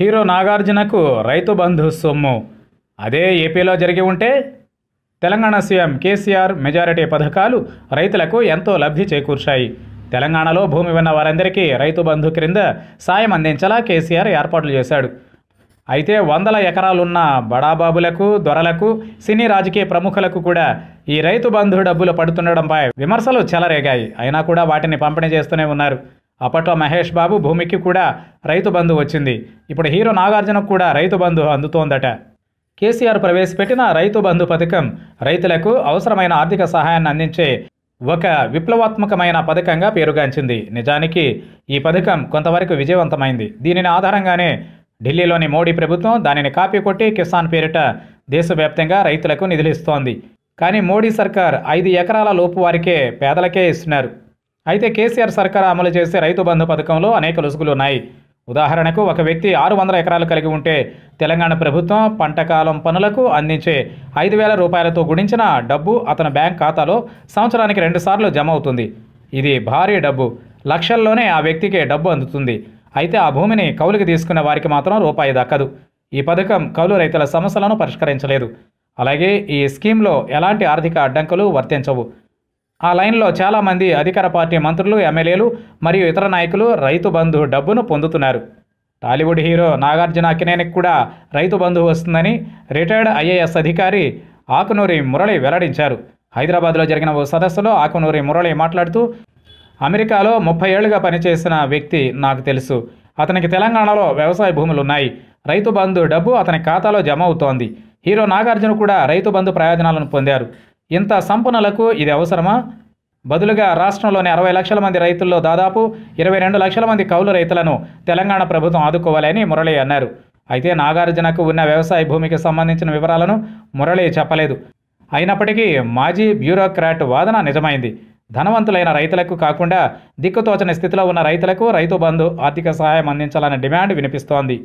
hero నాగార్జునకు రైతు బంధు సొమ్ము అదే ఏపీలో జరిగి ఉంటే తెలంగాణ సీఎం కేసీఆర్ మెజారిటీ పథకాలు రైతులకు ఎంతో లబ్ధి చేకూర్చాయి తెలంగాణలో భూమి ఉన్న వారందరికీ రైతు బంధు క్రింద సాయం అందించేలా కేసీఆర్ ఏర్పాట్లు చేశాడు అయితే వందల ఎకరాలున్న బడాబాబులకు దొరలకు సినీ రాజకీయ ప్రముఖులకు కూడా ఈ రైతు బంధు డబ్బులు పడుతుండడంపై విమర్శలు చెలరేగాయి అయినా కూడా వాటిని పంపిణీ చేస్తూనే ఉన్నారు అప్పట్లో మహేష్ బాబు భూమికి కూడా రైతు బంధు వచ్చింది ఇప్పుడు హీరో నాగార్జునకు కూడా రైతు బంధు అందుతోందట కేసీఆర్ ప్రవేశపెట్టిన రైతు బంధు పథకం రైతులకు అవసరమైన ఆర్థిక సహాయాన్ని అందించే ఒక విప్లవాత్మకమైన పథకంగా పేరుగాంచింది నిజానికి ఈ పథకం కొంతవరకు విజయవంతమైంది దీనిని ఆధారంగానే ఢిల్లీలోని మోడీ ప్రభుత్వం దానిని కాపీ కొట్టి కిసాన్ పేరిట దేశవ్యాప్తంగా రైతులకు నిధులిస్తోంది కానీ మోడీ సర్కార్ ఐదు ఎకరాల లోపు వారికే పేదలకే ఇస్తున్నారు అయితే కేసీఆర్ సర్కార్ అమలు చేసే రైతు బంధు పథకంలో అనేక లుసుగులు ఉన్నాయి ఉదాహరణకు ఒక వ్యక్తి ఆరు వందల ఎకరాలు కలిగి ఉంటే తెలంగాణ ప్రభుత్వం పంటకాలం పనులకు అందించే ఐదు వేల రూపాయలతో గుణించిన డబ్బు అతని బ్యాంక్ ఖాతాలో సంవత్సరానికి రెండుసార్లు జమ అవుతుంది ఇది భారీ డబ్బు లక్షల్లోనే ఆ వ్యక్తికి డబ్బు అందుతుంది అయితే ఆ భూమిని కౌలుకి తీసుకున్న వారికి మాత్రం రూపాయి దక్కదు ఈ పథకం కౌలు రైతుల సమస్యలను పరిష్కరించలేదు అలాగే ఈ స్కీమ్లో ఎలాంటి ఆర్థిక అడ్డంకులు వర్తించవు ఆ లైన్లో చాలామంది అధికార పార్టీ మంత్రులు ఎమ్మెల్యేలు మరియు ఇతర నాయకులు రైతు బంధు డబ్బును పొందుతున్నారు టాలీవుడ్ హీరో నాగార్జున అక్కినేనికి కూడా రైతు బంధు వస్తుందని రిటైర్డ్ ఐఏఎస్ అధికారి ఆకునూరి మురళి వెల్లడించారు హైదరాబాద్లో జరిగిన ఓ సదస్సులో ఆకునూరి మురళి మాట్లాడుతూ అమెరికాలో ముప్పై ఏళ్లుగా పనిచేసిన వ్యక్తి నాకు తెలుసు అతనికి తెలంగాణలో వ్యవసాయ భూములు ఉన్నాయి రైతు బంధు డబ్బు అతని ఖాతాలో జమ అవుతోంది హీరో నాగార్జున కూడా రైతు బంధు ప్రయోజనాలను పొందారు ఇంత సంపన్నులకు ఇది అవసరమా బదులుగా రాష్ట్రంలోని అరవై లక్షల మంది రైతుల్లో దాదాపు ఇరవై రెండు లక్షల మంది కౌలు రైతులను తెలంగాణ ప్రభుత్వం ఆదుకోవాలని మురళి అన్నారు అయితే నాగార్జునకు ఉన్న వ్యవసాయ భూమికి సంబంధించిన వివరాలను మురళి చెప్పలేదు అయినప్పటికీ మాజీ బ్యూరోక్రాట్ వాదన నిజమైంది ధనవంతులైన రైతులకు కాకుండా దిక్కుతోచని స్థితిలో ఉన్న రైతులకు రైతు బంధు ఆర్థిక సహాయం అందించాలనే డిమాండ్ వినిపిస్తోంది